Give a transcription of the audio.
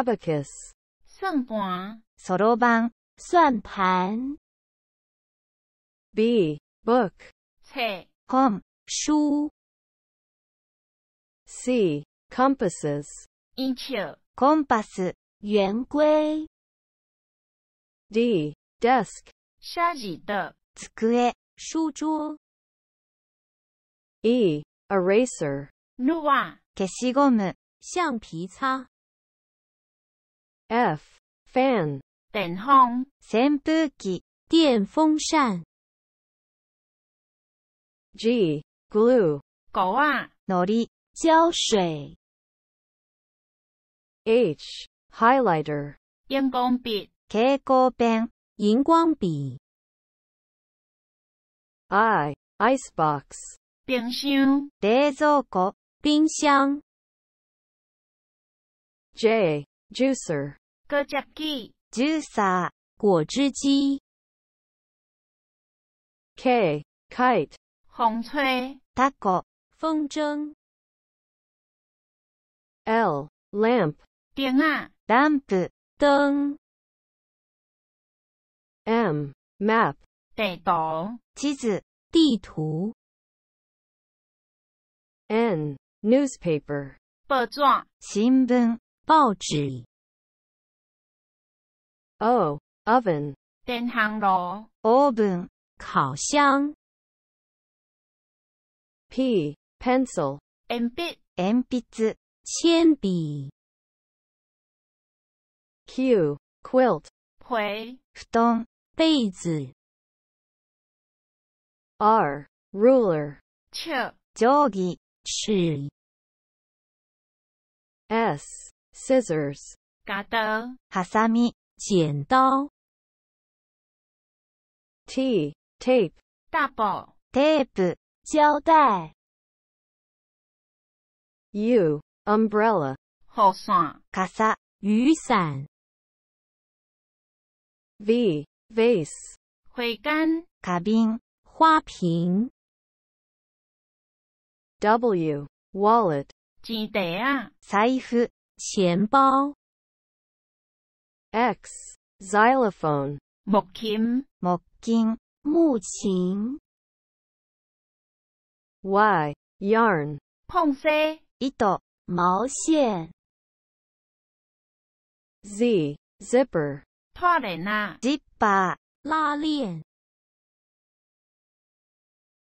abacus 算盘 서로방 算盘 b book 册 home 书 c compasses 英尺 compass 圆规 d desk 沙几的机书桌 e eraser ノワ消しゴム、橡皮擦。f fan 等号扇風機電風扇 g glue 狗啊のり膠水 h highlighter 熒光筆蛍光ペン熒光筆 i icebox 冰箱冷蔵庫冰箱 j juicer 果汁机，Juice。果汁机。K kite，风吹。Taco，风筝。L lamp，点亮。Lamp，灯。M map，地图。机子。地图。N newspaper，报纸。新闻。报纸。O. Oh, Oven. 电烤炉 Oven. 烤箱 P. Pencil. 鉛筆鉛筆铅筆 Q. Quilt. 被布団被子 R. Ruler. 尺定規尺 S. Scissors. 剪刀ハサミ剪刀，tape，t 大宝，tape，胶带，u，umbrella，雨伞，kasa，雨伞，v，vase，花瓶，w，wallet，袋啊，钱包。X, xylophone. 먹힘, 먹긴, 모진. Y, yarn. 碰塞, ito, 毛线. Z, zipper. 套链啊, zipper, 拉链.